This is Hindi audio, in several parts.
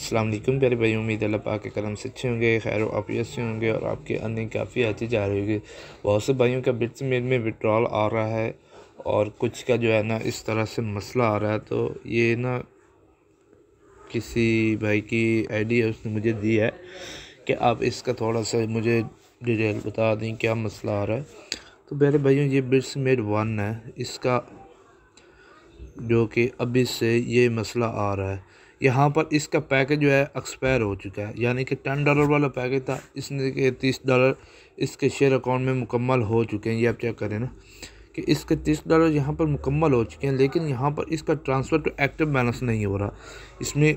अल्लाम प्यारे भाई उम्मीद अल्लाह पाक के करम से अच्छे होंगे खैर आफियत से होंगे और आपके अंदर काफ़ी अच्छी जा रही होगी बहुत से भाइयों का बिट्स मेल में विड्रॉल आ रहा है और कुछ का जो है ना इस तरह से मसला आ रहा है तो ये ना किसी भाई की आईडी उसने मुझे दी है कि आप इसका थोड़ा सा मुझे डिटेल बता दें क्या मसला आ रहा है तो प्यारे भाइयों ये बिट्स मेड वन है इसका जो कि अभी से ये मसला आ रहा है यहाँ पर इसका पैकेज जो है एक्सपायर हो चुका है यानी कि टेन डॉलर वाला पैकेज था इसने के तीस डॉलर इसके शेयर अकाउंट में मुकम्मल हो चुके हैं ये आप चेक करें ना कि इसके तीस डॉलर यहाँ पर मुकम्मल हो चुके हैं लेकिन यहाँ पर इसका ट्रांसफ़र टू तो एक्टिव बैलेंस नहीं हो रहा इसमें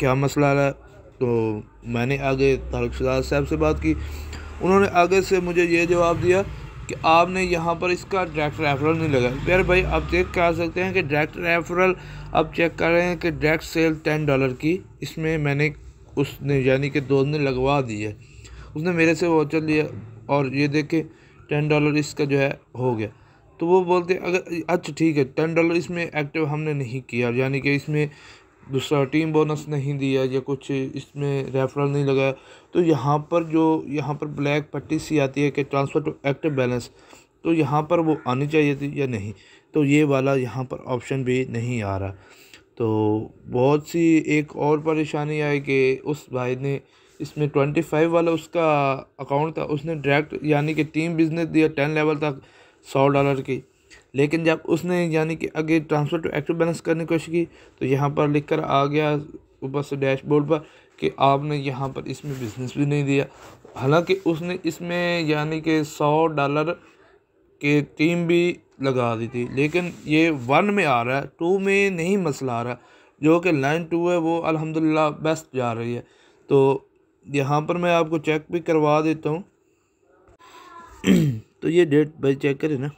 क्या मसला आ रहा है तो मैंने आगे तारक साहब से बात की उन्होंने आगे से मुझे ये जवाब दिया कि आपने यहाँ पर इसका डायरेक्ट रेफरल नहीं लगाया प्यार भाई आप चेक कर सकते हैं कि डायरेक्ट रेफरल आप चेक कर रहे हैं कि डायरेक्ट सेल टेन डॉलर की इसमें मैंने उसने यानी कि दोस्त ने लगवा दी है उसने मेरे से चल लिया और ये देखे टेन डॉलर इसका जो है हो गया तो वो बोलते अगर अच्छा ठीक है टेन डॉलर इसमें एक्टिव हमने नहीं किया यानी कि इसमें दूसरा टीम बोनस नहीं दिया या कुछ इसमें रेफरल नहीं लगाया तो यहाँ पर जो यहाँ पर ब्लैक पट्टी सी आती है कि ट्रांसफ़र टू एक्टिव बैलेंस तो यहाँ पर वो आनी चाहिए थी या नहीं तो ये वाला यहाँ पर ऑप्शन भी नहीं आ रहा तो बहुत सी एक और परेशानी आई कि उस भाई ने इसमें ट्वेंटी फाइव वाला उसका अकाउंट था उसने डायरेक्ट यानी कि टीम बिजनेस दिया टेन लेवल तक सौ डॉलर की लेकिन जब उसने यानी कि आगे ट्रांसफर टू एक्टिव बैलेंस करने की कोशिश की तो यहाँ पर लिख कर आ गया ऊपर से डैशबोर्ड पर कि आपने यहाँ पर इसमें बिजनेस भी नहीं दिया हालांकि उसने इसमें यानी कि सौ डॉलर के टीम भी लगा दी थी लेकिन ये वन में आ रहा है टू में नहीं मसला आ रहा जो कि लाइन टू है वो अलहमदिल्ला बेस्ट जा रही है तो यहाँ पर मैं आपको चेक भी करवा देता हूँ तो ये डेट भाई चेक करें ना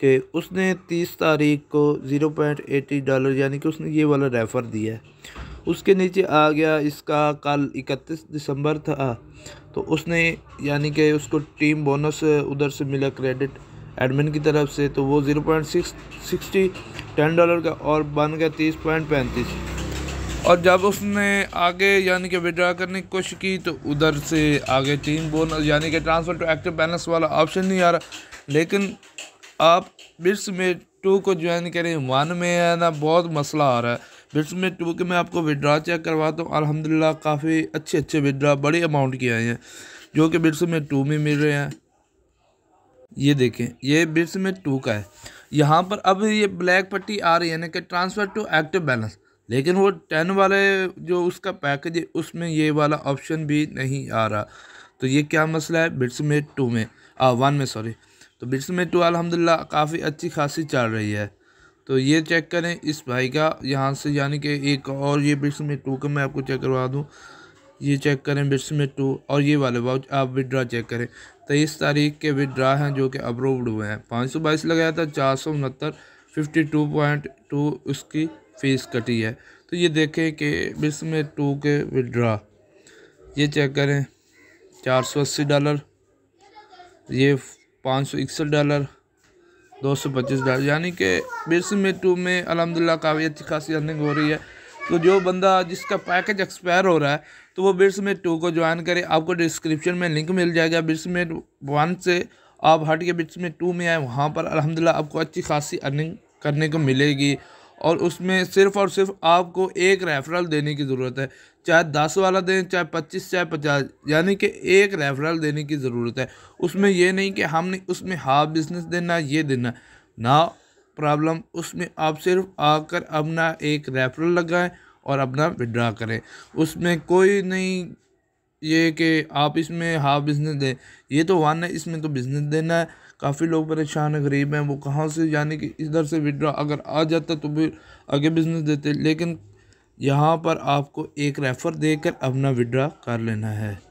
कि उसने तीस तारीख को ज़ीरो पॉइंट एटी डॉलर यानी कि उसने ये वाला रेफ़र दिया है उसके नीचे आ गया इसका कल इकतीस दिसंबर था तो उसने यानी कि उसको टीम बोनस उधर से मिला क्रेडिट एडमिन की तरफ से तो वो zero point six sixty ten dollar का और बन गया तीस पॉइंट पैंतीस और जब उसने आगे यानी कि विड्रा करने की कोशिश की तो उधर से आगे टीम बोनस यानी कि ट्रांसफ़र टू एक्टिव बैलेंस वाला ऑप्शन नहीं आ रहा लेकिन आप बिट्स में टू को ज्वाइन करें वन में है ना बहुत मसला आ रहा है बिट्स में टू के मैं आपको विड्रा चेक करवाता हूँ अलहमदिल्ला काफ़ी अच्छे अच्छे विड्रा बड़े अमाउंट के आए हैं जो कि बिट्स में टू में मिल रहे हैं ये देखें ये बिट्स में टू का है यहाँ पर अब ये ब्लैक पट्टी आ रही है ना कि ट्रांसफ़र टू एक्टिव बैलेंस लेकिन वो टेन वाले जो उसका पैकेज है उसमें ये वाला ऑप्शन भी नहीं आ रहा तो ये क्या मसला है बिट्स में टू में आ वन में सॉरी तो में टू तो अलहमदिल्ला काफ़ी अच्छी खासी चल रही है तो ये चेक करें इस भाई का यहाँ से यानी कि एक और ये में टू का मैं आपको चेक करवा दूँ ये चेक करें बिट्स में टू और ये वाले वाउच आप विड्रा चेक करें तेईस तारीख के विड्रा हैं जो कि अप्रूव्ड हुए हैं पाँच सौ बाईस लगाया था चार सौ उनहत्तर फिफ्टी टू पॉइंट टू उसकी फ़ीस कटी है तो ये देखें कि बिट्स में टू के विड्रा ये चेक करें चार सौ अस्सी डॉलर ये पाँच सौ इकसठ डॉलर दो सौ पच्चीस डॉलर यानी कि बेसन में टू में अलहमदिल्ला काफ़ी अच्छी खासी अर्निंग हो रही है तो जो बंदा जिसका पैकेज एक्सपायर हो रहा है तो वो बिट्स में टू को ज्वाइन करे आपको डिस्क्रिप्शन में लिंक मिल जाएगा बिट्स में वन से आप हट के बिट्स में टू में आए वहाँ पर अलहमदिल्ला आपको अच्छी खासी अर्निंग करने को मिलेगी और उसमें सिर्फ़ और सिर्फ आपको एक रेफरल देने की ज़रूरत है चाहे दस वाला दें चाहे पच्चीस चाहे पचास यानी कि एक रेफरल देने की ज़रूरत है उसमें यह नहीं कि हमने उसमें हाफ बिजनेस देना ये देना ना प्रॉब्लम उसमें आप सिर्फ आकर अपना एक रेफरल लगाएं और अपना विड्रा करें उसमें कोई नहीं ये कि आप इसमें हाफ बिजनेस दें ये तो वन है इसमें तो बिजनेस देना है काफ़ी लोग परेशान हैं गरीब हैं वो कहाँ से यानी कि इधर से विड्रा अगर आ जाता तो फिर आगे बिजनेस देते लेकिन यहाँ पर आपको एक रेफ़र देकर अपना विड्रा कर लेना है